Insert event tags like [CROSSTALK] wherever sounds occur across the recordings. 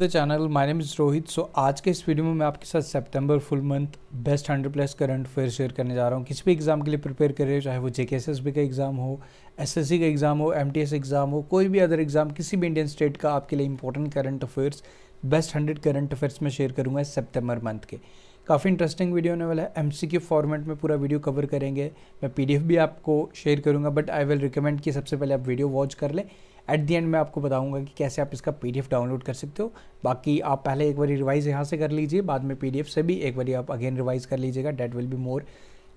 The channel my name is Rohit so आज के इस वीडियो में मैं आपके साथ सितंबर full month best hundred plus current affair share करने जा रहा हूँ किसी भी एग्ज़ाम के लिए प्रिपेयर कर रहे हो चाहे वो जे का एग्ज़ाम हो एसएससी का एग्ज़ाम हो एमटीएस एग्ज़ाम हो कोई भी अदर एग्ज़ाम किसी भी इंडियन स्टेट का आपके लिए important current affairs best hundred current affairs में शेयर करूँगा इस सेप्टेम्बर मंथ के काफ़ी इंटरेस्टिंग वीडियो होने वाला है एम फॉर्मेट में पूरा वीडियो कवर करेंगे मैं पी भी आपको शेयर करूँगा बट आई विल रिकमेंड कि सबसे पहले आप वीडियो वॉच कर लें एट दी एंड मैं आपको बताऊंगा कि कैसे आप इसका पी डाउनलोड कर सकते हो बाकी आप पहले एक बार रिवाइज़ यहाँ से कर लीजिए बाद में पी से भी एक बार आप अगेन रिवाइज़ कर लीजिएगा that will be more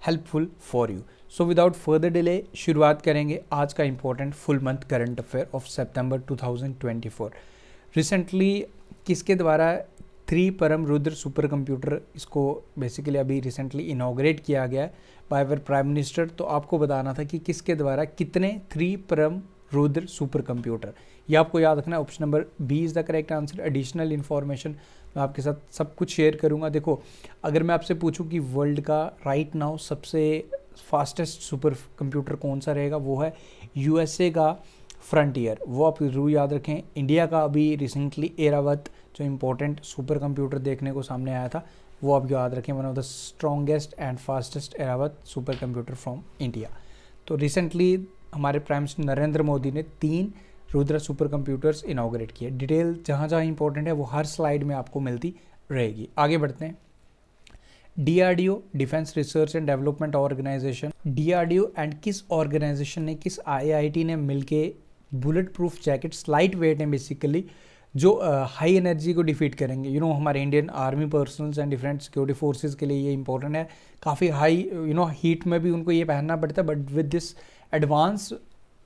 helpful for you so without further delay शुरुआत करेंगे आज का important full month current affair of September two thousand recently किसके द्वारा three Param Rudra super computer इसको बेसिकली अभी रिसेंटली इनाग्रेट किया गया है बाय प्राइम मिनिस्टर तो आपको बताना था कि किसके द्वारा कितने three Param Rudra super computer ये आपको याद रखना है option number B is the correct answer additional information मैं आपके साथ सब कुछ शेयर करूँगा देखो अगर मैं आपसे पूछूँ कि वर्ल्ड का राइट right नाउ सबसे फास्टेस्ट सुपर कंप्यूटर कौन सा रहेगा वो है यूएसए का फ्रंटियर वो आप जरूर याद रखें इंडिया का अभी रिसेंटली एरावत जो इम्पोर्टेंट सुपर कंप्यूटर देखने को सामने आया था वो आप याद रखें one of the strongest and fastest Airawat super computer from India तो रिसेंटली हमारे प्राइम मिनिस्टर नरेंद्र मोदी ने तीन रुद्र सुपर कंप्यूटर्स इनाग्रेट किए डिटेल जहाँ जहाँ इंपॉर्टेंट है वो हर स्लाइड में आपको मिलती रहेगी आगे बढ़ते हैं DRDO defence research and development organisation DRDO and किस ऑर्गेनाइजेशन ने किस आईआईटी ने मिलके bullet proof jacket slight weight हैं बेसिकली जो हाई uh, एनर्जी को डिफीट करेंगे यू you नो know, हमारे Indian army personnels and different security forces के लिए ये इंपॉर्टेंट है काफ़ी हाई यू नो हीट में भी उनको ये पहनना पड़ता है but with this advance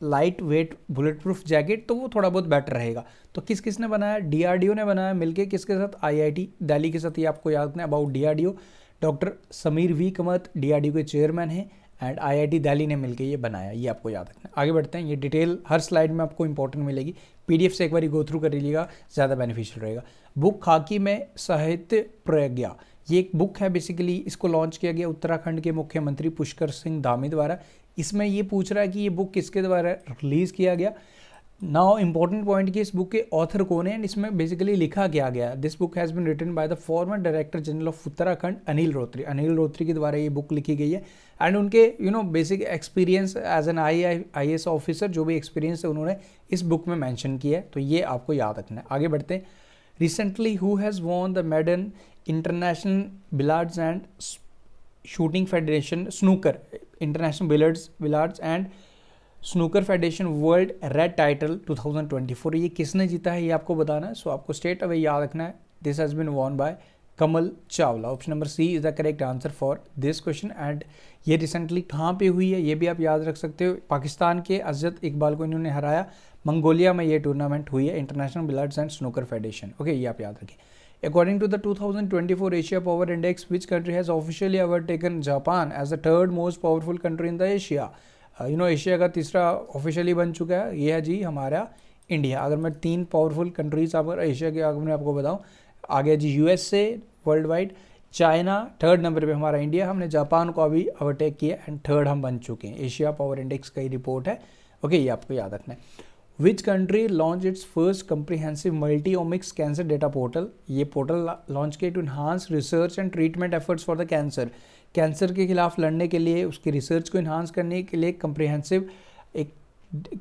light weight bullet proof jacket तो वो थोड़ा बहुत बेटर रहेगा तो किस किस ने बनाया डी ने बनाया मिलके किसके साथ आईआईटी दिल्ली के साथ ये आपको याद रखना about DRDO doctor Samir V Kamat D K chairman हैं एंड आईआईटी दिल्ली ने मिलके ये बनाया ये आपको याद रखना आगे बढ़ते हैं ये डिटेल हर स्लाइड में आपको इंपॉर्टेंट मिलेगी पीडीएफ से एक बार गो थ्रू कर लीजिएगा ज़्यादा बेनिफिशियल रहेगा बुक खाकी में साहित्य प्रज्ञा ये एक बुक है बेसिकली इसको लॉन्च किया गया उत्तराखंड के मुख्यमंत्री पुष्कर सिंह धामी द्वारा इसमें ये पूछ रहा है कि ये बुक किसके द्वारा रिलीज़ किया गया नाउ इम्पॉर्टेंट पॉइंट कि इस बुक के ऑथर कौन है एंड इसमें बेसिकली लिखा क्या गया this book has been written by the former director general of Uttarakhand Anil Rotri Anil Rotri के द्वारा ये बुक लिखी गई है एंड उनके you know basic experience as an I I S officer जो भी एक्सपीरियंस है उन्होंने इस बुक में मैंशन किया है तो ये आपको याद रखना है आगे बढ़ते हैं recently who has won the maiden international billiards and shooting federation snooker international billiards billiards and snooker federation world red title 2024 ये किसने जीता है ये आपको बताना है सो so, आपको स्टेट अवे याद रखना है this has been won by Kamal Chawla option number C is the correct answer for this question and ये रिसेंटली कहाँ पे हुई है ये भी आप याद रख सकते हो पाकिस्तान के अजत इकबाल को इन्होंने हराया मंगोलिया में ये टूर्नामेंट हुई है international billiards and snooker federation okay ये आप याद रखें According to the 2024 Asia Power Index, which country has officially overtaken Japan as the third most powerful country in the Asia? You know Asia का तीसरा officially बन चुका है ये है जी हमारा इंडिया अगर मैं तीन पावरफुल कंट्रीज अगर एशिया के अगर मैं आपको बताऊँ आगे जी USA world wide China third number पे हमारा इंडिया हमने जापान को अभी ओवरटेक किया एंड थर्ड हम बन चुके हैं एशिया पावर इंडेक्स का ही रिपोर्ट है ओके ये आपको याद रखना है which country launch its first comprehensive multiomics cancer data portal ये पोर्टल लॉन्च किया to enhance research and treatment efforts for the cancer cancer के खिलाफ लड़ने के लिए उसकी रिसर्च को इन्हांस करने के लिए कम्प्रीहेंसिव एक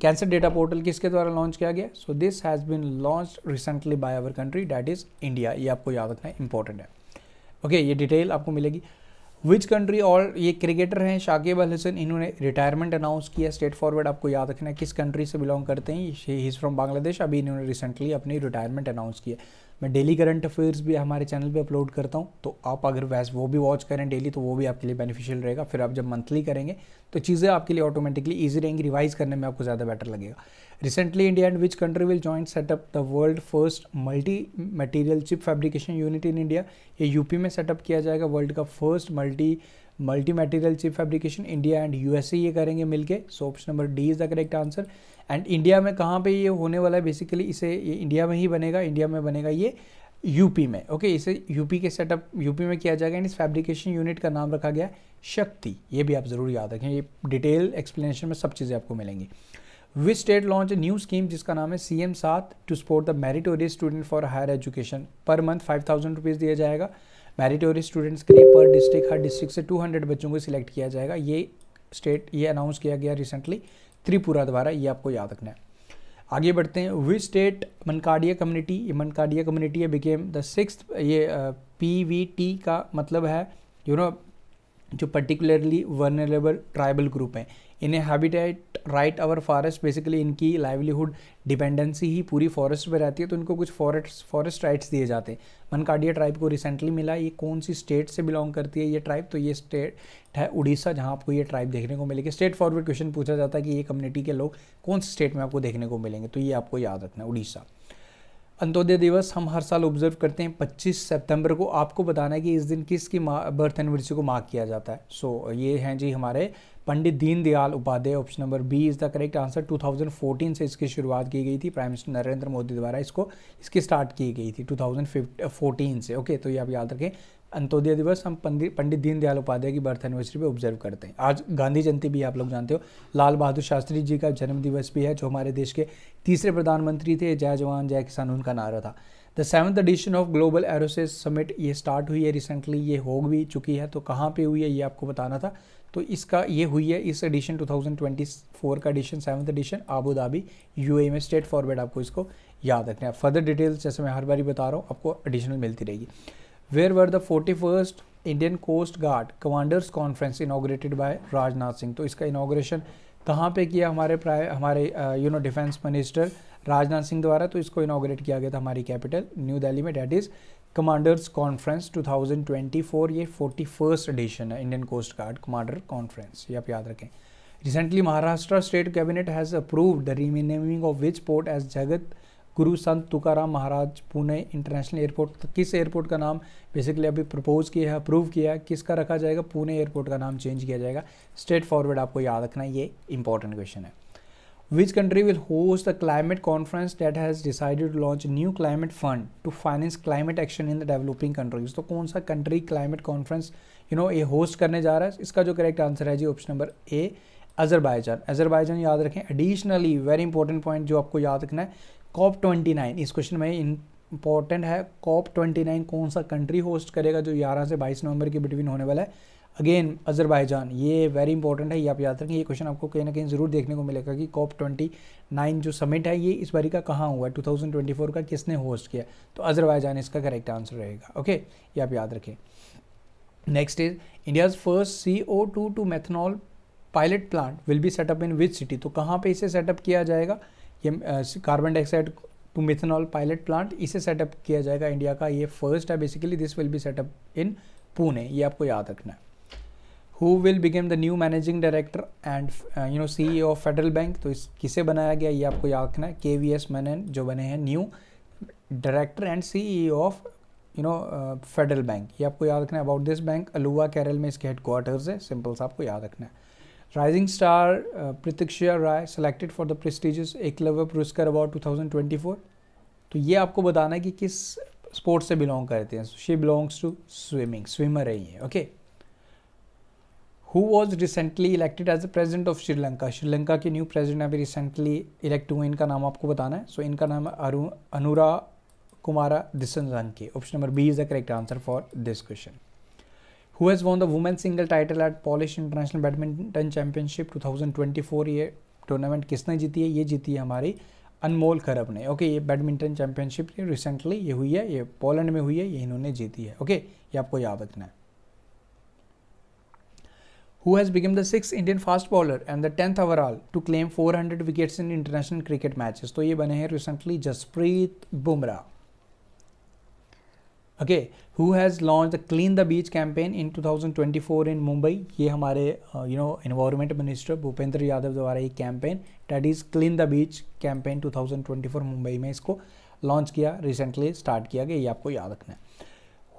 कैंसर डेटा पोर्टल किसके द्वारा लॉन्च किया गया so this has been launch recently by our country that is India ये आपको याद रखना इंपॉर्टेंट है ओके okay, ये डिटेल आपको मिलेगी विच कंट्री और ये क्रिकेटर हैं शाकिब अल हसन इन्होंने रिटायरमेंट अनाउंस किया स्टेट फॉरवर्ड आपको याद रखना है किस कंट्री से बिलोंग करते हैं ही इज़ फ्रॉम बांग्लादेश अभी इन्होंने रिसेंटली अपनी रिटायरमेंट अनाउंस किया मैं डेली करंट अफेयर्स भी हमारे चैनल पे अपलोड करता हूँ तो आप अगर वैस वो भी वॉच करें डेली तो वो भी आपके लिए बेनिफिशियल रहेगा फिर आप जब मंथली करेंगे तो चीज़ें आपके लिए ऑटोमेटिकली ईजी रहेंगी रिवाइज करने में आपको ज़्यादा बेटर लगेगा recently India and which country will joint set up the world first multi material chip fabrication unit in India ये यूपी में सेटअप किया जाएगा वर्ल्ड का first multi multi material chip fabrication India and USA ये करेंगे मिलके so option number D is the correct answer and India में कहाँ पे ये होने वाला है बेसिकली इसे ये इंडिया में ही बनेगा इंडिया में बनेगा ये यूपी में ओके okay, इसे यूपी के सेटअप यूपी में किया जाएगा एंड इस फैब्रिकेशन यूनिट का नाम रखा गया शक्ति ये भी आप ज़रूर याद रखें ये डिटेल एक्सप्लेनेशन में सब चीज़ें आपको मिलेंगी which state launch a new scheme जिसका नाम है सी एम सात to support the meritorious student for higher education per month five thousand rupees दिया जाएगा मेरिटोरियस स्टूडेंट्स के लिए पर डिस्ट्रिक्ट हर डिस्ट्रिक्ट से 200 बच्चों को सिलेक्ट किया जाएगा ये स्टेट ये अनाउंस किया गया रिसेंटली त्रिपुरा द्वारा ये आपको याद रखना है आगे बढ़ते हैं वी स्टेट मनकाडिया कम्युनिटी ये Mankadia community became the six ये पी वी टी का मतलब है यू you नो know, जो पर्टिकुलरली वर्नरेबल ट्राइबल ग्रुप हैं इन्हें habitat right over forest basically इनकी लाइवलीहुड डिपेंडेंसी ही पूरी फॉरेस्ट पर रहती है तो इनको कुछ फॉरेस्ट फॉरेस्ट राइट्स दिए जाते हैं मनकाडिया ट्राइब को रिसेंटली मिला ये कौन सी स्टेट से बिलोंग करती है ये ट्राइब तो ये स्टेट है उड़ीसा जहाँ आपको ये ट्राइब देखने को मिलेगी स्टेट फॉरवर्ड क्वेश्चन पूछा जाता है कि ये कम्युनिटी के लोग कौन से स्टेट में आपको देखने को मिलेंगे तो ये आपको याद रखना है उड़ीसा अंत्योदय दिवस हम हर साल ऑब्जर्व करते हैं 25 सितंबर को आपको बताना है कि इस दिन किसकी बर्थ एनिवर्सरी को मार्क किया जाता है सो so, ये हैं जी हमारे Pandit Deendayal Upadhyay option number B is the correct answer 2014 से इसकी शुरुआत की गई थी प्राइम मिनिस्टर नरेंद्र मोदी द्वारा इसको इसकी स्टार्ट की गई थी 2014 से ओके तो ये आप याद रखें अंत्योदय दिवस हम पंडित दीनदयाल उपाध्याय की बर्थ एनिवर्सरी पे ऑब्जर्व करते हैं आज गांधी जयंती भी आप लोग जानते हो लाल बहादुर शास्त्री जी का जन्म दिवस भी है जो हमारे देश के तीसरे प्रधानमंत्री थे जय जवान जय किसान उनका नारा था the seventh edition of global aerospace summit ये स्टार्ट हुई है रिसेंटली ये हो भी चुकी है तो कहाँ पे हुई है ये आपको बताना था तो इसका ये हुई है इस एडिशन 2024 का edition seventh edition Abu Dhabi यू में स्टेट फॉरवर्ड आपको इसको याद रखना है फर्दर डिटेल्स जैसे मैं हर बारी बता रहा हूँ आपको एडिशनल मिलती रहेगी where were the forty first Indian coast guard commanders conference inaugurated by Rajnath Singh तो इसका इनाग्रेशन कहाँ पे किया हमारे प्राय हमारे you know defence minister Rajnath Singh द्वारा तो इसको इनाग्रेट किया गया था हमारी कैपिटल न्यू दिल्ली में डैट इज़ कमांडर्स कॉन्फ्रेंस 2024 ये फोर्टी फर्स्ट एडिशन है Indian coast guard commander conference ये आप याद रखें recently Maharashtra state cabinet has approved the renaming of which port as Jagat Guru Sant Tukaram Maharaj Pune international airport किस एयरपोर्ट का नाम बेसिकली अभी प्रपोज किया है अप्रूव किया है किसका रखा जाएगा पुणे एयरपोर्ट का नाम चेंज किया जाएगा स्ट्रेट फॉरवर्ड आपको याद रखना ये इंपॉर्टेंट क्वेश्चन है which country will host the climate conference that has decided to launch new climate fund to finance climate action in the developing countries तो कौन सा country climate conference you know ये host करने जा रहा है इसका जो करेक्ट आंसर है जी option number A Azerbaijan Azerbaijan याद रखें एडिशनली वेरी इंपॉर्टेंट पॉइंट जो आपको याद रखना है कॉप ट्वेंटी नाइन इस क्वेश्चन में इंपॉर्टेंट है कॉप ट्वेंटी नाइन कौन सा कंट्री होस्ट करेगा जो ग्यारह से बाईस नवंबर के बिटवीन होने वाला है अगेन अजरबैजान ये वेरी इंपॉर्टेंट है ये आप याद रखें ये क्वेश्चन आपको कहीं ना कहीं ज़रूर देखने को मिलेगा कि कॉप ट्वेंटी नाइन जो समिट है ये इस बारी का कहाँ हुआ है टू थाउजेंड ट्वेंटी फोर का किसने होस्ट किया तो अजरबैजान इसका करेक्ट आंसर रहेगा ओके ये आप याद रखें next is India's first C O two to methanol pilot plant will be set up in which city तो कहाँ पर इसे सेटअप किया जाएगा ये carbon dioxide to methanol pilot plant इसे सेटअप किया जाएगा इंडिया का ये फर्स्ट है basically this will be set up in Pune ये आपको याद रखना है who will become the new managing director and you know C of Federal bank तो इस किसे बनाया गया ये आपको याद रखना है के वी एस मैनन जो बने हैं new director and C E of you know Federal Bank ये आपको याद रखना है about this bank Aluva Kerala में इसके हेडक्वार्टर्स है सिंपल सा आपको याद रखना है rising star Pratiksha Rai selected for the prestigious Eklavya Puraskar award 2024 तो ये आपको बताना है कि किस स्पोर्ट्स से बिलोंग करते हैं she belongs to swimming swimmer है ये okay okay? Who was recently elected as a president of Sri Lanka Sri Lanka के न्यू प्रेजिडेंट अभी रिसेंटली इलेक्ट हुए इनका नाम आपको बताना है सो so, इनका नाम है Arun Anura Kumara Dissanayake option number B is the correct answer for this question who has won the women single title at Polish international badminton championship two thousand twenty four ये टूर्नामेंट किसने जीती है ये जीती है हमारी अनमोल खरब ने ओके ये बैडमिंटन चैंपियनशिप रिसेंटली ये हुई है ये पोलैंड में हुई है ये इन्होंने जीती है ओके ये आपको याद रखना है who has become the sixth Indian fast bowler and the tenth overall to claim 400 wickets in international cricket matches. तो ये बने हैं recently Jasprit Bumrah. Okay who has launch the clean the beach campaign in 2024 in Mumbai ये हमारे you know environment minister Bhupender Yadav द्वारा ये campaign that is clean the beach campaign 2024 Mumbai में इसको लॉन्च किया रिसेंटली स्टार्ट किया गया ये आपको याद रखना है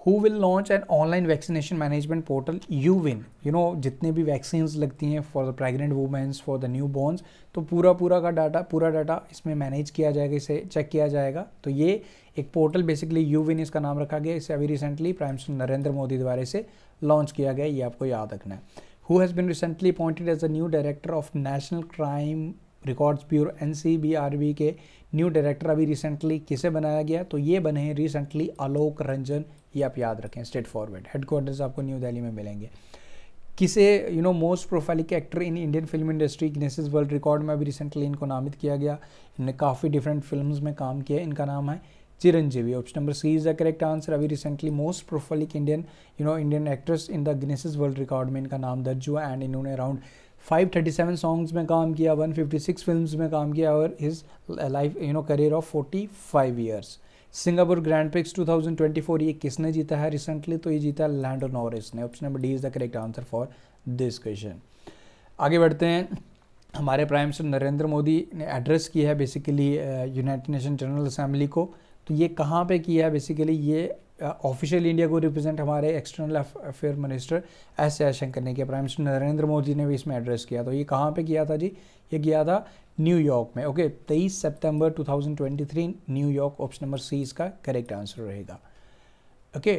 who will launch an online vaccination management portal U win you know जितने भी वैक्सीन लगती हैं for the pregnant womens for the new borns तो पूरा पूरा का डाटा पूरा डाटा इसमें मैनेज किया जाएगा इसे चेक किया जाएगा तो ये एक पोर्टल बेसिकली यू विन इसका नाम रखा गया इसे अभी recently prime minister Narendra Modi द्वारा इसे लॉन्च किया गया ये आपको याद रखना है who has been recently appointed as a new director of national crime records bureau N C B R के न्यू डायरेक्टर अभी रिसेंटली किसे बनाया गया तो ये बने हैं रिसेंटली आलोक रंजन ये आप याद रखें स्ट्रेट फॉरवर्ड हेडक्वार्टर्स आपको न्यू दिल्ली में मिलेंगे किसे you know most prolific actor in Indian film industry Guinness world record में अभी रिसेंटली इनको नामित किया गया इनने काफ़ी डिफरेंट फिल्म में काम किया इनका नाम है Chiranjeevi option number C is the correct answer अभी recently most prolific Indian you know Indian actress in the Guinness world record में इनका नाम दर्ज हुआ एंड इन्होंने अराउंड 537 सॉन्ग्स में काम किया 156 फिल्म्स में काम किया और his life you know career of 45 years Singapore grand prix 2024 ये किसने जीता है रिसेंटली तो ये जीता है लैंडो नॉरिस ने option number D is the correct answer for this question आगे बढ़ते हैं हमारे प्राइम मिनिस्टर नरेंद्र मोदी ने एड्रेस किया है basically united nation general assembly को तो ये कहाँ पे किया है बेसिकली ये ऑफिशियल uh, इंडिया को रिप्रेजेंट हमारे external affair minister S Jaishankar ने किया प्राइम मिनिस्टर नरेंद्र मोदी ने भी इसमें एड्रेस किया तो ये कहाँ पे किया था जी ये किया था न्यूयॉर्क में ओके तेईस सितंबर 2023 न्यूयॉर्क ऑप्शन नंबर सी इसका करेक्ट आंसर रहेगा okay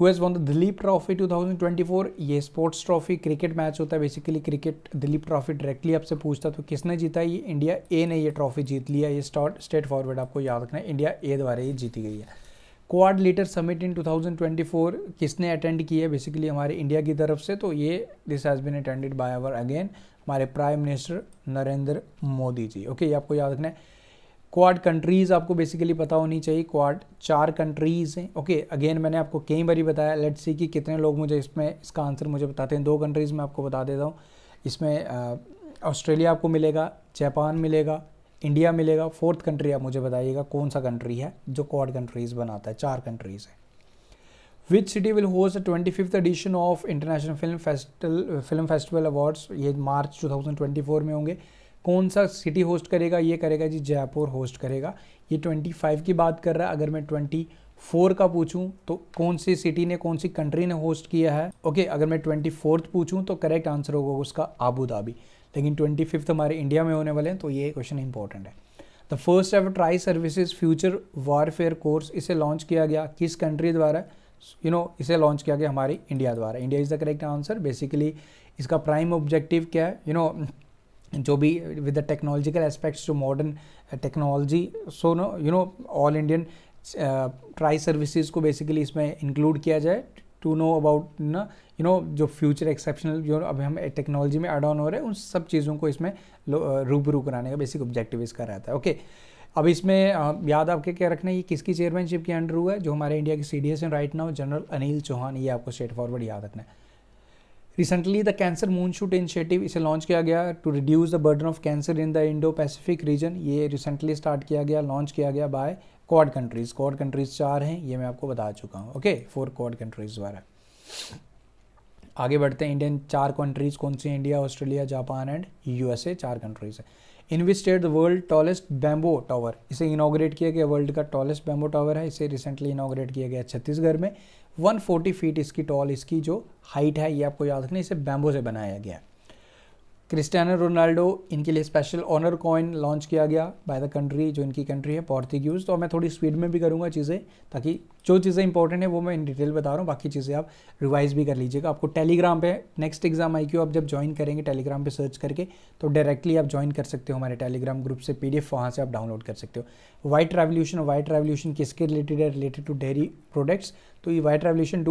who has won the Duleep trophy 2024 ये स्पोर्ट्स ट्रॉफी क्रिकेट मैच होता है basically cricket Duleep trophy directly आपसे पूछता तो किसने जीता ये इंडिया ए ने ये ट्रॉफी जीत लिया ये स्टार्ट स्टेट फॉरवर्ड आपको याद रखना है इंडिया ए द्वारा ये जीती गई है क्वाड लीटर समिट इन 2024 किसने अटेंड किया बेसिकली हमारे इंडिया की तरफ से तो ये this has been attended by our again हमारे prime minister Narendra Modi ji okay ये आपको याद रखना है क्वाड कंट्रीज़ आपको बेसिकली पता होनी चाहिए क्वाड चार कंट्रीज़ हैं ओके अगेन मैंने आपको कई बार ही बताया लेट्स सी कि कितने लोग मुझे इसमें इसका आंसर मुझे बताते हैं दो कंट्रीज़ मैं आपको बता देता हूँ इसमें ऑस्ट्रेलिया आपको मिलेगा जापान मिलेगा इंडिया मिलेगा फोर्थ कंट्री आप मुझे बताइएगा कौन सा कंट्री है जो क्वाड कंट्रीज़ बनाता है चार कंट्रीज़ है which city will host twenty fifth edition of international film festival film festival awards ये March two thousand twenty four में होंगे कौन सा सिटी होस्ट करेगा ये करेगा जी जयपुर होस्ट करेगा ये ट्वेंटी फाइव की बात कर रहा है अगर मैं ट्वेंटी फोर का पूछूं तो कौन सी सिटी ने कौन सी कंट्री ने होस्ट किया है ओके okay, अगर मैं ट्वेंटी फोर्थ पूछूँ तो करेक्ट आंसर होगा उसका आबू धाबी लेकिन ट्वेंटी फिफ्थ हमारे इंडिया में होने वाले हैं तो ये क्वेश्चन इंपॉर्टेंट है the first ever tri services future warfare course इसे लॉन्च किया गया किस कंट्री द्वारा यू नो इसे लॉन्च किया गया हमारी इंडिया द्वारा India is the correct answer basically इसका प्राइम ऑब्जेक्टिव क्या है यू नो जो भी विद द टेक्नोलॉजिकल एस्पेक्ट्स जो modern technology so no you know all Indian tri services को बेसिकली इसमें इंक्लूड किया जाए टू नो अबाउट ना यू नो जो फ्यूचर एक्सेप्शनल जो अभी हम टेक्नोलॉजी में एड ऑन हो रहे हैं उन सब चीज़ों को इसमें uh, रूबरू कराने का बेसिक ऑब्जेक्टिव इसका रहता है ओके okay. अब इसमें याद आपके क्या रखना है ये किसकी चेयरमैनशिप के अंडर हुआ है जो हमारे इंडिया के C D S and right now general Anil Chauhan ये आपको स्ट्रेट फॉरवर्ड याद रखना है recently the cancer moonshot initiative इसे लॉन्च किया गया to reduce the burden of cancer in the Indo Pacific region ये रिसेंटली स्टार्ट किया गया लॉन्च किया गया by quad countries quad countries चार हैं ये मैं आपको बता चुका हूँ ओके फोर क्वाड कंट्रीज़ द्वारा आगे बढ़ते हैं इंडियन चार कंट्रीज़ कौन सी India Australia Japan and USA चार कंट्रीज़ है in which state the world tallest bamboo tower इसे इनाग्रेट किया गया वर्ल्ड का टॉलेस्ट बैम्बो टावर है इसे रिसेंटली इनाग्रेट किया गया छत्तीसगढ़ में 140 फीट इसकी टॉल इसकी जो हाइट है ये आपको याद रखना इसे बैम्बो से बनाया गया क्रिस्टियानो रोनाल्डो इनके लिए स्पेशल ऑनर कॉइन लॉन्च किया गया बाय द कंट्री जो इनकी कंट्री है पोर्तुगीज़ तो मैं थोड़ी स्पीड में भी करूँगा चीज़ें ताकि जो चीज़ें इंपॉर्टेंट है वो मैं इन डिटेल बता रहा हूँ बाकी चीज़ें आप रिवाइज भी कर लीजिएगा आपको टेलीग्राम पे नेक्स्ट एग्जाम आई आप जब ज्वाइन करेंगे टेलीग्राम पे सर्च करके तो डायरेक्टली आप ज्वाइन कर सकते हो हमारे टेलीग्राम ग्रुप से पी डी वहाँ से आप डाउनलोड कर सकते हो वाइट रेवल्यूशन वाइट रेवल्यूशन किसके रिलेटेड है रिलेटेड टू डेयरी प्रोडक्ट्स तो ये वाइट रेवल्यूशन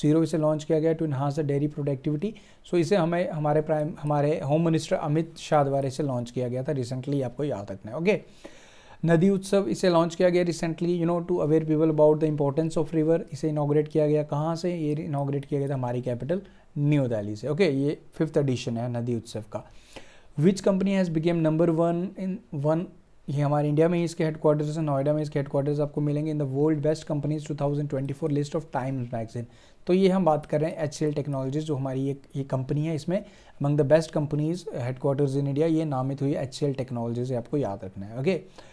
जीरो इसे लॉन्च किया गया to enhance the dairy productivity so इसे हमें हमारे प्राइम हमारे होम मिनिस्टर अमित शाह द्वारा इसे लॉन्च किया गया था रिसेंटली आपको याद रखना है ओके okay? नदी उत्सव इसे लॉन्च किया गया recently you know to aware people about the importance of river इसे इनाग्रेट किया गया कहाँ से ये इनाग्रेट किया गया था हमारी कैपिटल न्यू दिल्ली से ओके okay, ये फिफ्थ एडिशन है नदी उत्सव का which company has become number one in one ये हमारे इंडिया में ही इसके हेडक्वार्टर्स हैं नोएडा में इसके हेडक्वार्टर्स आपको मिलेंगे in the world best companies 2024 list of Times magazine तो ये हम बात कर रहे हैं एच सी एल टेक्नोलॉजीज जो हमारी ये ये कंपनी है इसमें among the best companies headquarters in India ये नामित हुई एच सी एल टेक्नोलॉजीज आपको याद रखना है okay okay?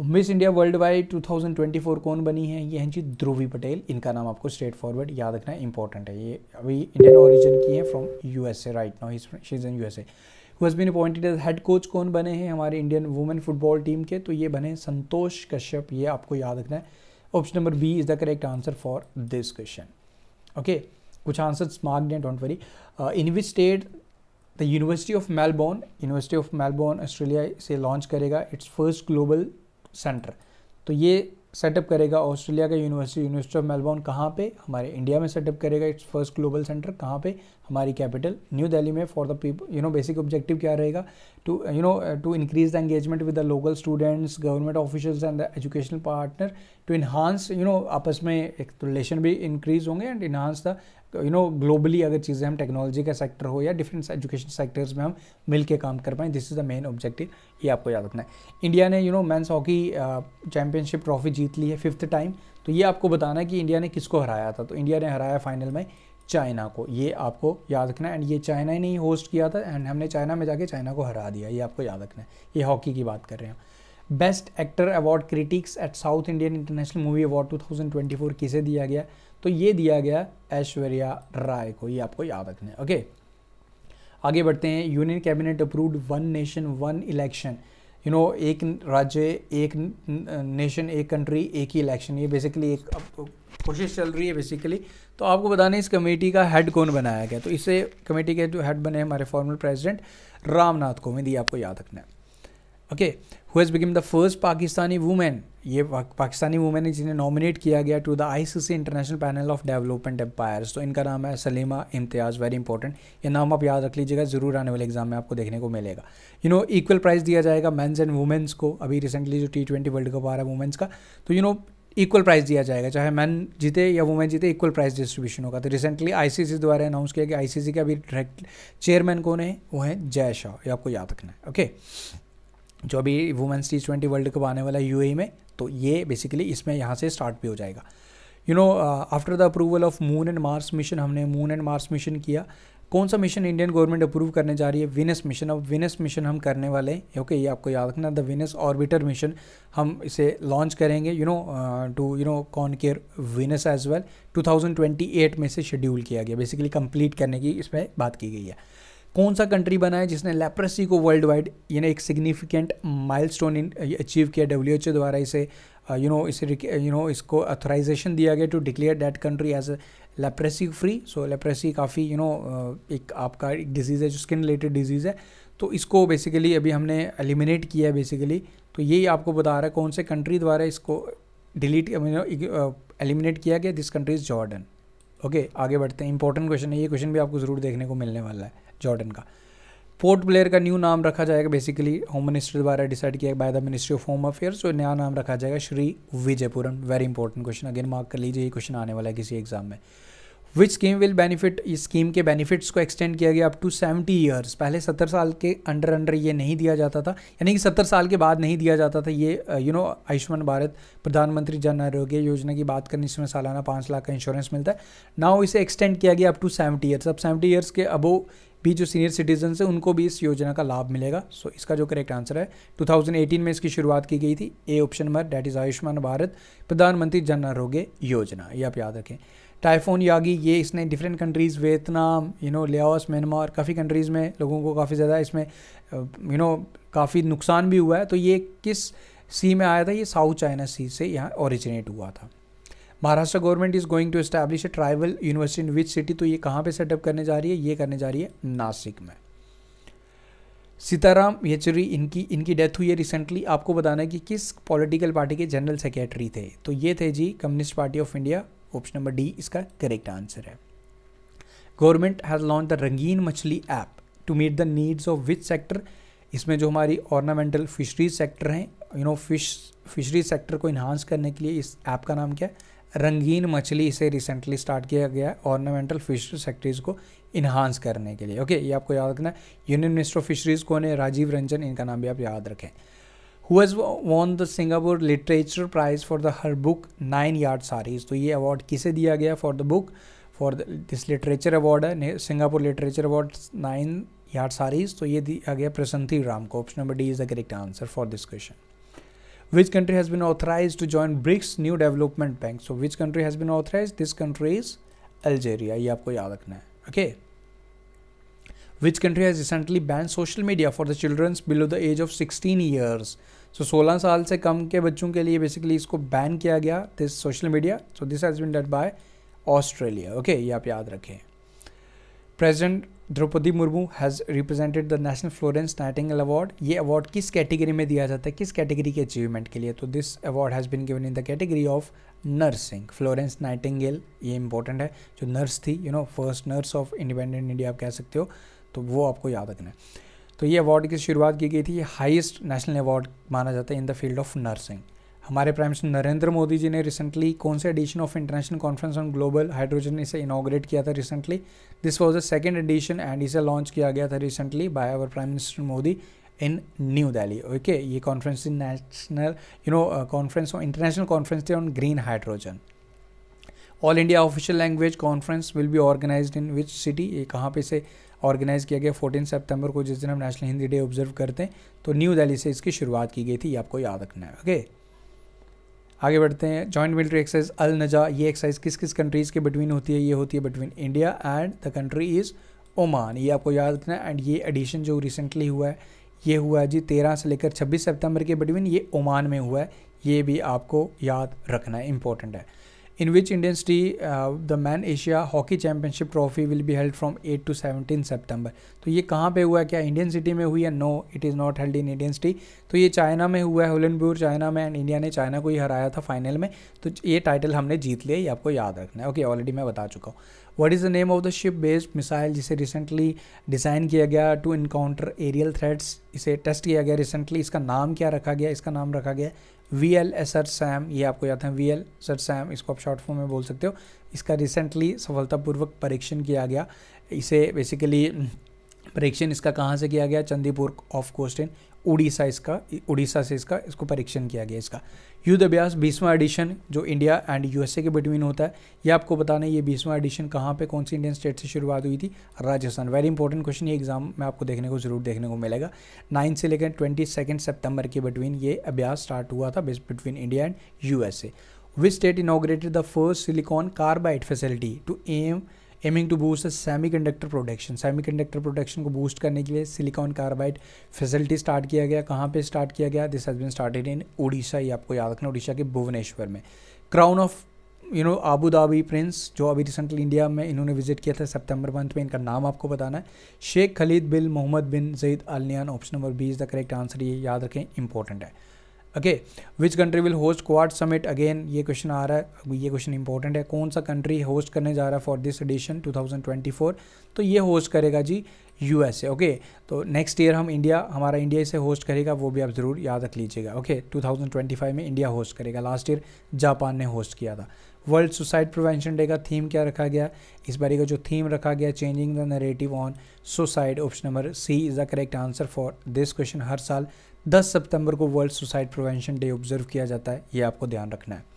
Miss India world wide 2024 कौन बनी है ये हैं जी ध्रुवी पटेल इनका नाम आपको स्ट्रेट फॉरवर्ड याद रखना इंपॉर्टेंट है ये अभी इंडियन ओरिजिन की है from USA right now is in USA as as been appointed as head coach कौन बने हैं हमारे इंडियन वुमेन फुटबॉल टीम के तो ये बने संतोष कश्यप ये आपको याद रखना है option number B is the correct answer for this question okay कुछ आंसर्स मार्क हैं don't worry in which state the university of Melbourne university of Melbourne Australia से लॉन्च करेगा इट्स फर्स्ट ग्लोबल सेंटर तो ये setup करेगा Australia का university university of Melbourne कहाँ पे हमारे इंडिया में सेटअप करेगा इट्स फर्स्ट ग्लोबल सेंटर कहाँ पे हमारी कैपिटल न्यू दिल्ली में for the people you know basic objective क्या रहेगा to you know to increase the engagement with the local students government officials and the educational partner to enhance you know आपस में एक relation भी increase होंगे and enhance the you know globally अगर चीज़ें हम टेक्नोलॉजी का सेक्टर हो या डिफरेंट एजुकेशन सेक्टर्स में हम मिल के काम कर पाएँ this is the main objective ये आपको याद रखना है इंडिया ने you know men's hockey championship trophy जीत ली है फिफ्थ टाइम तो ये आपको बताना है कि इंडिया ने किसको हराया था तो इंडिया ने हराया फाइनल में चाइना को ये आपको याद रखना है एंड ये चाइना ही नहीं होस्ट किया था एंड हमने चाइना में जाके चाइना को हरा दिया ये आपको याद रखना है ये हॉकी की बात कर रहे हैं best actor award critics at south Indian international movie award 2024 किसे दिया गया तो ये दिया गया ऐश्वर्या राय को ये आपको याद रखना है ओके आगे बढ़ते हैं union cabinet approved one nation one election you know एक राज्य एक नेशन एक कंट्री एक ही इलेक्शन ये बेसिकली एक अब तो कोशिश चल रही है बेसिकली तो आपको बताने इस कमेटी का हेड कौन बनाया गया तो इसे कमेटी के जो हेड बने हमारे फॉर्मल प्रेसिडेंट रामनाथ कोविंद ये आपको याद रखना है okay who has become the first Pakistani women ये पाकिस्तानी वूमेन है जिन्हें नॉमिनेट किया गया to the ICC international panel of development umpires तो इनका नाम है सलीमा इम्तियाज़ वेरी इंपॉर्टेंट ये नाम आप याद रख लीजिएगा ज़रूर आने वाले एग्जाम में आपको देखने को मिलेगा यू नो इक्वल प्राइज़ दिया जाएगा मेंस एंड वुमेंस को अभी रिसेंटली जो टी ट्वेंटी वर्ल्ड कप आ रहा है वुमेंस का तो यू नो इक्वल प्राइज दिया जाएगा चाहे मैन जीते या वुमेन जीते इक्वल प्राइज डिस्ट्रीब्यूशन होगा तो रिसेंटली आईसीसी द्वारा अनाउंस किया कि आईसीसी के अभी डायरेक्ट चेयरमैन कौन है वो हैं जय शाह ये आपको याद रखना है ओके okay? जो अभी women's T twenty world cup आने वाला है यूएई e में तो ये बेसिकली इसमें यहाँ से स्टार्ट भी हो जाएगा you know after the approval of moon and Mars mission हमने मून एंड मार्स मिशन किया कौन सा मिशन इंडियन गवर्नमेंट अप्रूव करने जा रही है विनस मिशन अब विनस मिशन हम करने वाले हैं ओके ये आपको याद रखना द विनस ऑर्बिटर मिशन हम इसे लॉन्च करेंगे you know to you know conquer Venus as well 2028 में से शेड्यूल किया गया बेसिकली कंप्लीट करने की इसमें बात की गई है कौन सा कंट्री बना है जिसने लेप्रेसी को वर्ल्ड वाइड यानी एक सिग्निफिकेंट माइलस्टोन अचीव किया डब्ल्यू एच ओ द्वारा इसे यू uh, नो इसे यू नो uh, इसको अथोराइजेशन दिया गया to declare that country as leprosy free so leprosy काफ़ी यू नो एक आपका एक डिजीज़ है जो स्किन रिलेटेड डिजीज़ है तो इसको बेसिकली अभी हमने एलिमिनेट किया है बेसिकली तो यही आपको बता रहा है कौन से कंट्री द्वारा इसको डिलीट एलिमिनेट uh, किया गया this country is Jordan okay आगे बढ़ते हैं इंपॉर्टेंट क्वेश्चन है ये क्वेश्चन भी आपको ज़रूर देखने को मिलने वाला है जॉर्डन का पोर्ट ब्लेयर का न्यू नाम रखा जाएगा बेसिकली होम मिनिस्टर द्वारा डिसाइड किया by the ministry of home affairs और नया नाम रखा जाएगा Shri Vijayapuram very important question again mark कर लीजिए ये क्वेश्चन आने वाला है किसी एग्जाम में विच स्कीम विल बेनिफिट इस स्कीम के बेनिफिट्स को एक्सटेंड किया गया अप टू सेवेंटी ईयर्स पहले सत्तर साल के अंडर अंडर ये नहीं दिया जाता था यानी कि सत्तर साल के बाद नहीं दिया जाता था ये you uh, know Ayushman Bharat Pradhan Mantri Jan आरोग्य योजना की बात करनी इसमें सालाना पाँच लाख का इंश्योरेंस मिलता है नाउ इसे एक्सटेंड किया गया अप टू सेवेंटी ईयर्स अब सेवेंटी ईयर्स के अबो भी जो सीनियर सिटीजन है उनको भी इस योजना का लाभ मिलेगा सो so, इसका जो करेक्ट आंसर है 2018 में इसकी शुरुआत की गई थी A option number that is Ayushman Bharat Pradhan Mantri Jan आरोग्य योजना ये आप याद रखें टाइफोन यागी ये इसने different countries Vietnam you know Laos Myanmar काफ़ी कंट्रीज़ में लोगों को काफ़ी ज़्यादा इसमें यू नो काफ़ी नुकसान भी हुआ है तो ये किस सी में आया था ये साउथ चाइना सी से यहाँ ओरिजिनेट हुआ था Maharashtra government is going to establish a tribal university in which city तो ये कहाँ पे सेटअप करने जा रही है ये करने जा रही है नासिक में सीताराम येचुरी इनकी इनकी डेथ हुई है रिसेंटली आपको बताना है कि किस पॉलिटिकल पार्टी के जनरल सेक्रेटरी थे तो ये थे जी communist party of India option number D इसका करेक्ट आंसर है government has launch the Rangeen Machhli app to meet the needs of which sector इसमें जो हमारी ऑर्नामेंटल फिशरीज सेक्टर हैं you know fish fisheries sector को इन्हांस करने के लिए इस ऐप का नाम क्या है रंगीन मछली इसे रिसेंटली स्टार्ट किया गया है ऑर्नामेंटल फिश सेक्टरीज को इन्हांस करने के लिए ओके ये आपको याद रखना है यूनियन मिनिस्टर ऑफ फिशरीज कौन है राजीव रंजन इनका नाम भी आप याद रखें who has won the Singapore literature prize for the her book nine yard sarees तो ये अवार्ड किसे दिया गया for the book for this literature award है Singapore literature award nine yard sarees तो ये दिया गया प्रसन्थी राम को option number D is the correct answer for this question which country has been authorized to join BRICS new development bank so which country has been authorize this country is Algeria ये आपको याद रखना है okay which country has recently ban social media for the childrens below the age of sixteen years so सोलह साल से कम के बच्चों के लिए बेसिकली इसको बैन किया गया this social media so this has been that by Australia okay ये आप याद रखें president Droupadi Murmu has represented the national Florence Nightingale award ये अवार्ड किस कैटेगरी में दिया जाता है किस कैटेगरी के अचीवमेंट के लिए तो this award has been given in the category of nursing Florence Nightingale ये इंपॉर्टेंट है जो नर्स थी you know first nurse of independent India आप कह सकते हो तो वो आपको याद रखना है तो ये अवार्ड की शुरुआत की गई थी ये हाइस्ट नेशनल अवार्ड माना जाता है in the field of nursing हमारे प्राइम मिनिस्टर नरेंद्र मोदी जी ने रिसेंटली कौन से edition of international conference on global hydrogen इसे इनाग्रेट किया था recently this was a second edition and इसे लॉन्च किया गया था recently by our prime minister Modi in new Delhi okay ये conference international you know conference international conference थे on green hydrogen all India official language conference will be organize in which city ये कहाँ पे इसे organise किया गया fourteen September को जिस दिन हम नेशनल हिंदी डे ऑब्जर्व करते हैं तो न्यू दिल्ली से इसकी शुरुआत की गई थी ये आपको याद रखना है ओके okay? आगे बढ़ते हैं जॉइंट मिलिट्री एक्सरसाइज अल नजा ये एक्सरसाइज किस किस कंट्रीज़ के बिटवीन होती है ये होती है between India and the country is Oman ये आपको याद रखना है एंड ये एडिशन जो रिसेंटली हुआ है ये हुआ है जी तेरह से लेकर छब्बीस सितंबर के बिटवीन ये ओमान में हुआ है ये भी आपको याद रखना है इंपॉर्टेंट है in which Indian city uh, the Man Asia Hockey Championship Trophy will be held from 8 to 17 सितंबर तो ये कहाँ पे हुआ है क्या इंडियन सिटी में हुई है no it is not held in Indian city तो ये चाइना में हुआ है होलनपुर चाइना में एंड इंडिया ने चाइना को ही हराया था फाइनल में तो ये टाइटल हमने जीत लिया ये आपको याद रखना है ओके ऑलरेडी मैं बता चुका हूँ what is the name of the ship based missile जिसे रिसेंटली डिज़ाइन किया गया टू इनकाउंटर एरियल थ्रेड्स इसे टेस्ट किया गया रिसेंटली इसका नाम क्या रखा गया इसका नाम रखा गया V L S R SAM ये आपको याद है V L S R SAM इसको आप शॉर्ट फॉर्म में बोल सकते हो इसका रिसेंटली सफलतापूर्वक परीक्षण किया गया इसे बेसिकली परीक्षण इसका कहाँ से किया गया चंदीपुर ऑफ कोस्टिन उड़ीसा इसका उड़ीसा से इसका इसको परीक्षण किया गया इसका युद्ध अभ्यास बीसवां एडिशन जो इंडिया एंड यूएसए के बिटवीन होता है ये आपको बताना है ये बीसवां एडिशन कहाँ पे कौन सी इंडियन स्टेट से शुरुआत हुई थी राजस्थान वेरी इंपॉर्टेंट क्वेश्चन ये एग्जाम में आपको देखने को जरूर देखने को मिलेगा नाइन से लेकर ट्वेंटी सेकेंड सेप्टेम्बर के बिटवीन ये अभ्यास स्टार्ट हुआ था between India and USA which state inaugurated the first silicon carbide facility to aim aiming to boost semiconductor production semiconductor production को बूस्ट करने के लिए सिलिकॉन कार्बाइड फैसिलिटी स्टार्ट किया गया कहाँ पे स्टार्ट किया गया this has been started in Orissa ये आपको याद रखना उड़ीसा के भुवनेश्वर में crown of you know Abu Dhabi prince जो अभी रिसेंटली इंडिया में इन्होंने विजिट किया था सितंबर मंथ में इनका नाम आपको बताना है Sheikh Khaled bin Mohamed bin Zayed Al Nahyan option number B is the correct answer ये याद रखें इंपॉर्टेंट है okay which country will host Quad summit again ये क्वेश्चन आ रहा है ये क्वेश्चन इंपॉर्टेंट है कौन सा कंट्री होस्ट करने जा रहा है फॉर दिस एडिशन 2024 तो ये होस्ट करेगा जी यूएसए ओके तो नेक्स्ट ईयर हम इंडिया हमारा इंडिया इसे होस्ट करेगा वो भी आप ज़रूर याद रख लीजिएगा ओके okay, 2025 में इंडिया होस्ट करेगा लास्ट ईयर जापान ने होस्ट किया था वर्ल्ड सुसाइड प्रिवेंशन डे का थीम क्या रखा गया इस बारी का जो थीम रखा गया changing the narrative on suicide option number C is the correct answer for this question हर साल 10 सितंबर को world suicide prevention day observe किया जाता है ये आपको ध्यान रखना है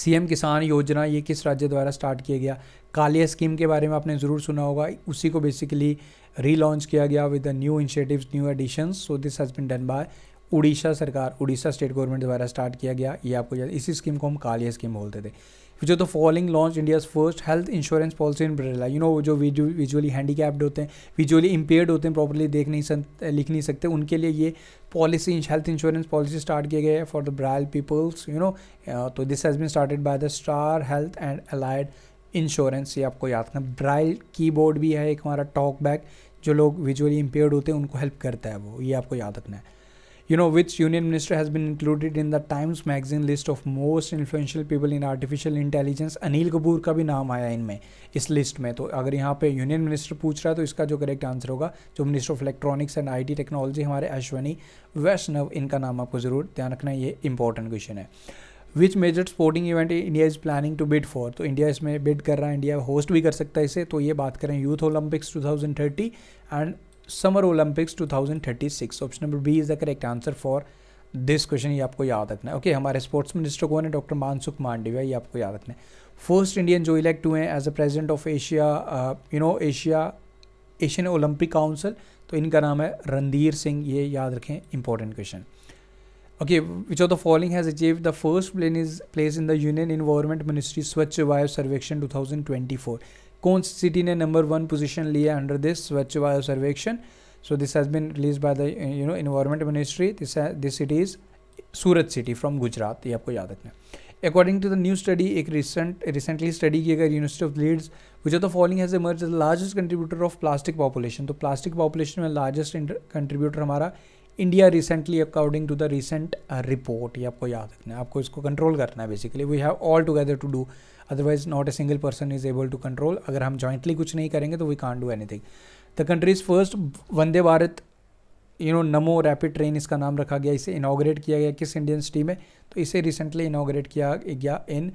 सीएम किसान योजना ये किस राज्य द्वारा स्टार्ट किया गया कालिया स्कीम के बारे में आपने ज़रूर सुना होगा उसी को बेसिकली रीलॉन्च किया गया with new initiative new edition so this has been done by Orissa सरकार उड़ीसा स्टेट गवर्नमेंट द्वारा स्टार्ट किया गया ये आपको इसी स्कीम को हम कालिया स्कीम बोलते थे which of the following launch India's first health insurance policy in Brilla? You know जो विजुअली हैंडीकैप्ड होते हैं विजुअली इंपेयर्ड होते हैं प्रॉपरली देख नहीं सक लिख नहीं सकते उनके लिए ये policy health insurance policy start किए गए for the braille peoples you know तो this has been started by the star health and allied insurance ये आपको याद रखना ब्राइल कीबोर्ड भी है एक हमारा टॉक बैक जो लोग विजुअली इंपेयर्ड होते हैं उनको हेल्प करता है वो ये आपको याद रखना है you know which union minister has been included in the Times magazine list of most influential people in artificial intelligence Anil Kapoor का भी नाम आया इनमें इस लिस्ट में तो अगर यहाँ पे यूनियन मिनिस्टर पूछ रहा है तो इसका जो करेक्ट आंसर होगा जो minister of electronics and I technology हमारे अश्वनी वैष्णव इनका नाम आपको ज़रूर ध्यान रखना ये इंपॉर्टेंट क्वेश्चन है which major sporting event India is planning to bid for तो इंडिया इसमें बिड कर रहा है इंडिया होस्ट भी कर सकता है इसे तो ये बात करें youth Olympics 2030 and summer Olympics 2036 option number B is the correct answer for this question ये आपको याद रखना है ओके okay, हमारे स्पोर्ट्स मिनिस्टर कौन है डॉक्टर मानसुख मांडविया ये आपको याद रखना है फर्स्ट इंडियन जो इलेक्ट हुए हैं as a president of Asia you know Asia Asian Olympic council तो इनका नाम है रणधीर सिंह ये याद रखें important question okay which of the following has achieve the first plane is place in the union environment ministry Swachh Vayu Sarvekshan 2024 कौन सी सिटी ने नंबर वन पोजिशन लिया under this Swachh Vayu Sarvekshan so this has been release by the you know know ministry this this city is Surat city from Gujarat ये आपको याद रखना according to the new study एक recent recently study की अगर university of Leeds which of the falling has emerge the largest contributor of plastic population तो plastic population में largest contributor हमारा India recently according to the recent report ये आपको याद रखना है आपको इसको कंट्रोल करना है basically we have all together to do otherwise not a single person is able to control अगर हम जॉइंटली कुछ नहीं करेंगे तो we can do anything the countries first Vande Bharat you know Namo rapid train इसका नाम रखा गया इसे इनाग्रेट किया गया किस इंडियन सिटी में तो इसे रिसेंटली इनाग्रेट किया गया in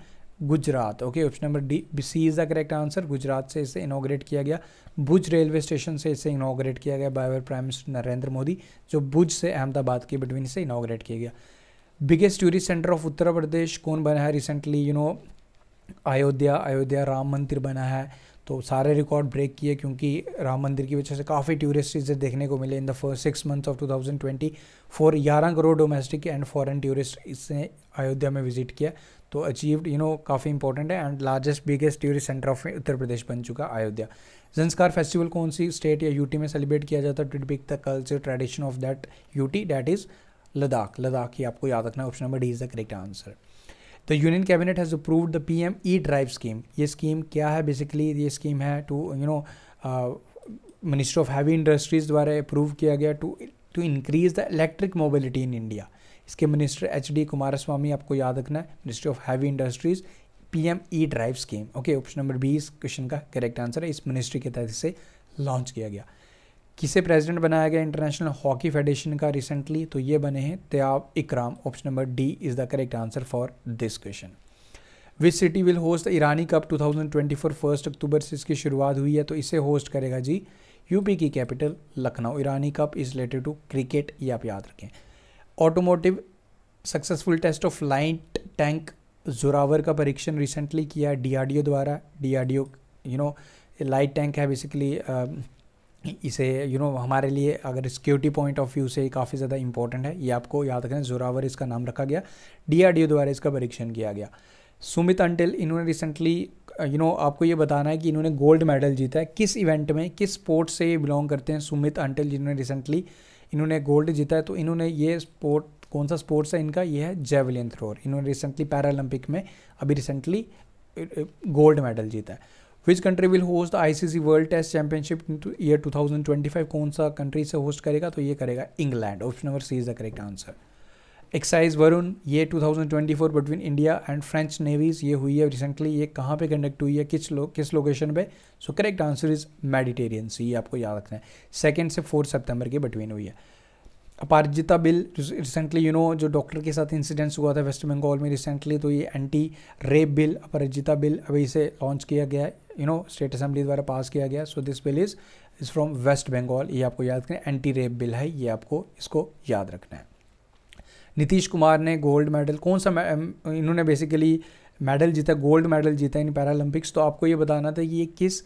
Gujarat okay option number D C is the correct answer Gujarat से इसे इनोग्रेट किया गया भुज रेलवे स्टेशन से इसे इनोग्रेट किया गया by prime minister Narendra Modi जो भुज से अहमदाबाद के बिटवीन से इनोग्रेट किया गया biggest tourist centre of Uttar Pradesh कौन बना है recently you know Ayodhya Ayodhya Ram Mandir बना है तो सारे रिकॉर्ड ब्रेक किए क्योंकि राम मंदिर की वजह से काफ़ी टूरिस्ट चीज़ें देखने को मिले in the first six months of two thousand twenty four ग्यारह crore domestic and foreign tourist इसने अयोध्या में विजिट किया तो अचीव्ड यू नो काफ़ी इंपॉर्टेंट है and largest biggest tourist centre of Uttar Pradesh बन चुका अयोध्या जंस्कार फेस्टिवल कौन सी स्टेट या यूटी में सेलिब्रेट किया जाता है to big the culture tradition of that UT that is Ladakh Ladakh ही आपको याद रखना option number D is the correct answer the union cabinet has approved the P M E drive scheme ये स्कीम क्या है बेसिकली ये स्कीम है to you know ministry of heavy industries द्वारा अप्रूव किया गया to to increase the electric mobility in India इसके minister H D Kumaraswamy आपको याद रखना है ministry of heavy industries P M E drive scheme okay option number B इस question का करेक्ट आंसर है इस मिनिस्ट्री के तहत इसे लॉन्च किया गया किसे प्रेसिडेंट बनाया गया इंटरनेशनल हॉकी फेडरेशन का रिसेंटली तो ये बने हैं Tayyab Ikram option number D is the correct answer for this question which city will host Irani cup 2024 first October से इसकी शुरुआत हुई है तो इसे होस्ट करेगा जी यूपी की capital Lucknow Irani cup is related to cricket ये आप याद रखें automotive successful test of light tank Zorawar का परीक्षण रिसेंटली किया डी द्वारा ओ यू नो लाइट टैंक है बेसिकली um, इसे यू you नो know, हमारे लिए अगर सिक्योरिटी पॉइंट ऑफ व्यू से काफ़ी ज़्यादा इंपॉर्टेंट है ये आपको याद रखें जोरावर इसका नाम रखा गया डी द्वारा इसका परीक्षण किया गया सुमित अंटिल इन्होंने रिसेंटली यू नो आपको ये बताना है कि इन्होंने गोल्ड मेडल जीता है किस इवेंट में किस स्पोर्ट्स से ये बिलोंग करते हैं सुमित अंटिल जिन्होंने रिसेंटली uh, इन्होंने गोल्ड जीता है तो इन्होंने ये स्पोर्ट कौन सा स्पोर्ट्स है इनका ये है जेवलिन थ्रोर इन्होंने रिसेंटली पैरालंपिक में अभी रिसेंटली गोल्ड मेडल जीता है which country will host I C C world test championship year two thousand twenty five कौन सा कंट्री से होस्ट करेगा तो ये करेगा England option number C is the correct answer exercise Varuna ये 2024 between India and French navies ये हुई है रिसेंटली ये कहाँ पे कंडक्ट हुई है किस लो किस लोकेशन पे so correct answer is Mediterranean sea ये आपको याद रखना है सेकेंड से फोर्थ सितंबर के बिटवीन हुई है Aparajita bill recently you know जो डॉक्टर के साथ इंसिडेंट्स हुआ था वेस्ट बंगाल में रिसेंटली तो ये anti rape bill Aparajita bill अभी इसे लॉन्च किया गया यू नो स्टेट असेंबली द्वारा पास किया गया so this bill is is from West Bengal ये आपको याद रखना है एंटी रेप बिल है ये आपको इसको याद रखना है नीतीश कुमार ने गोल्ड मेडल कौन सा इन्होंने बेसिकली मेडल जीता गोल्ड मेडल जीता इन पैरालंपिक्स तो आपको ये बताना था कि ये किस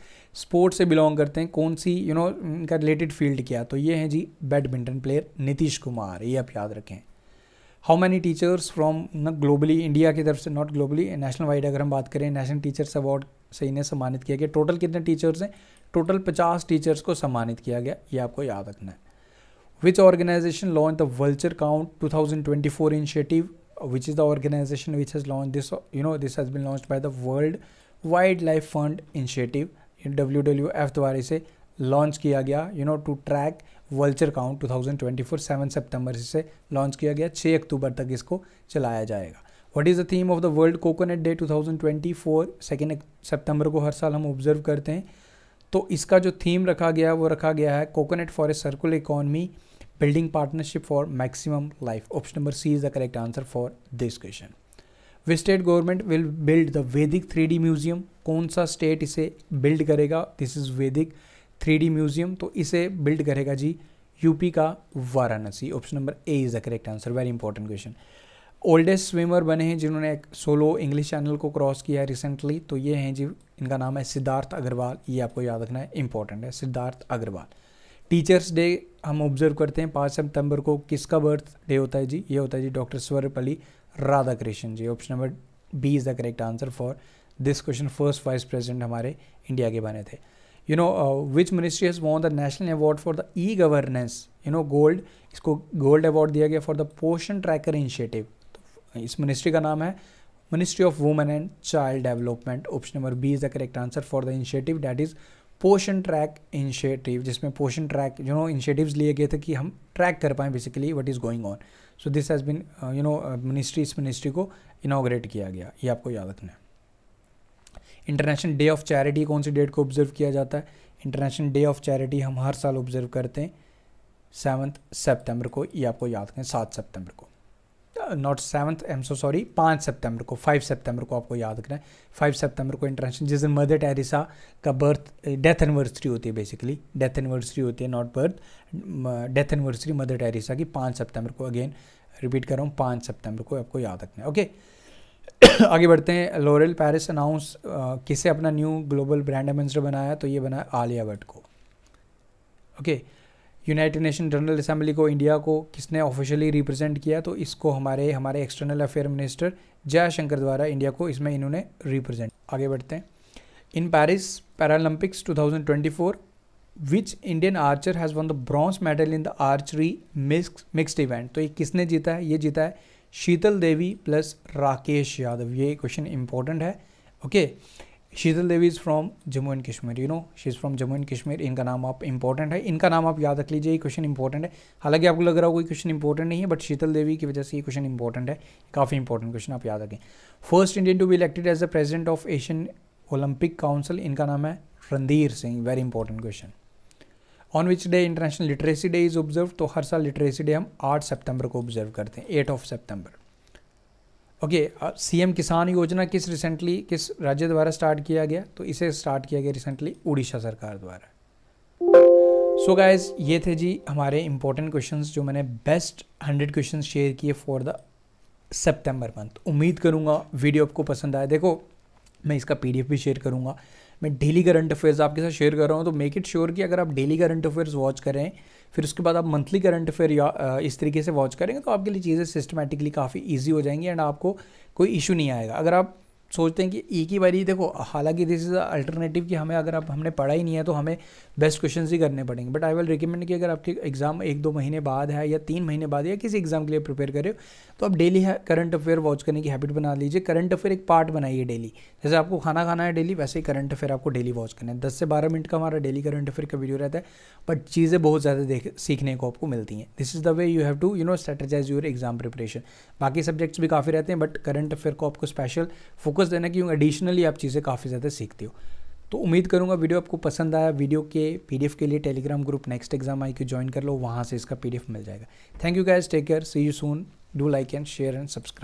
स्पोर्ट से बिलोंग करते हैं कौन सी यू नो इनका रिलेटेड फील्ड क्या तो ये हैं जी बैडमिंटन प्लेयर नीतीश कुमार ये आप याद रखें हाउ मैनी टीचर्स फ्रॉम न ग्लोबली इंडिया की तरफ से नॉट ग्लोबली नेशनल वाइड अगर हम बात करें नेशनल टीचर्स अवार्ड से इन्हें सम्मानित किया गया टोटल कितने टीचर्स हैं टोटल पचास टीचर्स को सम्मानित किया गया ये आपको याद रखना है Which organization launched the Vulture Count 2024 initiative? Which is the organization which has launched this? You know, this has been launched by the World Wildlife Fund Initiative, in WWF dwara इसे launch kiya gaya you know to track vulture count 2024 7 सितंबर से launch किया गया 6 अक्टूबर तक इसको चलाया जाएगा what is the theme of the world coconut day 2024 second सितंबर को हर साल हम ऑब्जर्व करते हैं तो इसका जो थीम रखा गया है वो रखा गया है coconut for a circular economy building partnership for maximum life option number C is the correct answer for this question which state government will build the Vedic three D museum कौन सा state इसे build करेगा this is Vedic three D museum तो इसे build करेगा जी UP का Varanasi option number A is the correct answer very important question oldest swimmer बने हैं जिन्होंने एक सोलो इंग्लिश चैनल को क्रॉस किया है रिसेंटली तो ये हैं जी इनका नाम है सिद्धार्थ अग्रवाल ये आपको याद रखना है इंपॉर्टेंट है सिद्धार्थ अग्रवाल टीचर्स डे हम ऑब्जर्व करते हैं पाँच सितंबर को किसका बर्थ डे होता है जी ये होता है जी doctor Radha Krishna ji option number B is the correct answer for this question first vice president हमारे इंडिया के बने थे you know which ministry has won the national award for the e governance you know gold इसको gold award दिया गया for the Poshan tracker initiative तो इस ministry का नाम है ministry of women and child development option number B is the correct answer for the initiative that is Poshan track initiative जिसमें Poshan track you know initiatives लिए गए थे कि हम ट्रैक कर पाएँ basically what is going on so this has been you know ministry इस ministry को इनाग्रेट किया गया ये आपको याद रखना है इंटरनेशनल डे ऑफ चैरिटी कौन सी डेट को ऑब्जर्व किया जाता है इंटरनेशनल डे ऑफ चैरिटी हम हर साल ऑब्जर्व करते हैं सेवन्थ सेप्टेम्बर को ये आपको याद रखें सात सेप्टेम्बर को not seventh am so sorry पाँच सितंबर को फाइव सितंबर को आपको याद रखना है फाइव सितंबर को इंटरनेशनल जिस दिन मदर टेरिसा का बर्थ डेथ एनिवर्सरी होती है बेसिकली डेथ एनिवर्सरी होती है not birth death anniversary Mother Teresa की पाँच सितंबर को अगेन रिपीट कर रहा हूँ पाँच सितंबर को आपको याद रखना है ओके [COUGHS] आगे बढ़ते हैं लोरेल पैरिस अनाउंस किसे अपना न्यू ग्लोबल ब्रांड एम्बेसडर बनाया तो ये बनाया आलिया भट्ट को okay okay. United nation general assembly को इंडिया को किसने ऑफिशियली रिप्रेजेंट किया तो इसको हमारे हमारे एक्सटर्नल अफेयर मिनिस्टर जयशंकर द्वारा इंडिया को इसमें इन्होंने रिप्रेजेंट आगे बढ़ते हैं in Paris Paralympics 2024 which Indian archer has won the bronze medal in the archery mix mixed event तो ये किसने जीता है ये जीता है शीतल देवी प्लस राकेश यादव ये क्वेश्चन इंपॉर्टेंट है okay okay. Sheetal Devi is from Jammu and Kashmir you know she is from Jammu and Kashmir इनका नाम आप इंपॉर्टेंट है इनका नाम आप याद रख लीजिए ये क्वेश्चन इंपॉर्टेंट है हालांकि आपको लग रहा होगा कोई क्वेश्चन इंपॉर्टेंट नहीं है बट शीतल देवी की वजह से ये क्वेश्चन इंपॉर्टेंट है काफ़ी इंपॉर्टेंट क्वेश्चन आप याद रखें first Indian to be elected as the president of Asian Olympic Council इनका नाम है Randhir Singh very important question on which day international literacy day is observe तो हर साल लिटरेसी डे हम आठ सेप्टेम्बर को ऑब्जर्व करते हैं eight of September okay CM Kisan Yojana किस रिसेंटली किस राज्य द्वारा स्टार्ट किया गया तो इसे स्टार्ट किया गया रिसेंटली उड़ीसा सरकार द्वारा सो so गाइज ये थे जी हमारे इंपॉर्टेंट क्वेश्चंस जो मैंने बेस्ट हंड्रेड क्वेश्चन शेयर किए फॉर द सितंबर मंथ उम्मीद करूँगा वीडियो आपको पसंद आए देखो मैं इसका पीडीएफ भी शेयर करूँगा मैं डेली करंट अफेयर्स आपके साथ शेयर कर रहा हूँ तो मेक इट श्योर कि अगर आप डेली करंट अफेयर्स वॉच करें फिर उसके बाद आप मंथली करंट अफेयर या इस तरीके से वॉच करेंगे तो आपके लिए चीज़ें सिस्टमेटिकली काफ़ी ईजी हो जाएंगी एंड आपको कोई इशू नहीं आएगा अगर आप सोचते हैं कि एक ही बारी देखो हालांकि दिस इज़ अल्टरनेटिव कि हमें अगर आप हमने पढ़ा ही नहीं है तो हमें बेस्ट क्वेश्चन ही करने पड़ेंगे बट आई विल रिकमेंड कि अगर आपके एग्ज़ाम एक दो महीने बाद है या तीन महीने बाद या किसी एग्ज़ाम के लिए प्रिपेयर कर रहे हो तो आप डेली करंट अफेयर वॉच करने की हैबिट बना लीजिए करंट अफेयर एक पार्ट बनाइए डेली जैसे आपको खाना खाना है डेली वैसे ही करंट अफेयर आपको डेली वॉच करना है दस से बारह मिनट का हमारा डेली करंट अफेयर का वीडियो रहता है बट चीज़ें बहुत ज़्यादा देख सीखने को आपको मिलती हैं this is the way you have to you know strategize your exam preparation बाकी सब्जेक्ट्स भी काफ़ी रहते हैं बट करंट अफेयर को आपको स्पेशल फोकस फोकस देना क्योंकि एडिशनली आप चीज़ें काफ़ी ज़्यादा सीखते हो तो उम्मीद करूँगा वीडियो आपको पसंद आया वीडियो के पीडीएफ के लिए Telegram group next exam I Q join कर लो वहाँ से इसका पीडीएफ मिल जाएगा thank you guys take care see you soon do like and share and subscribe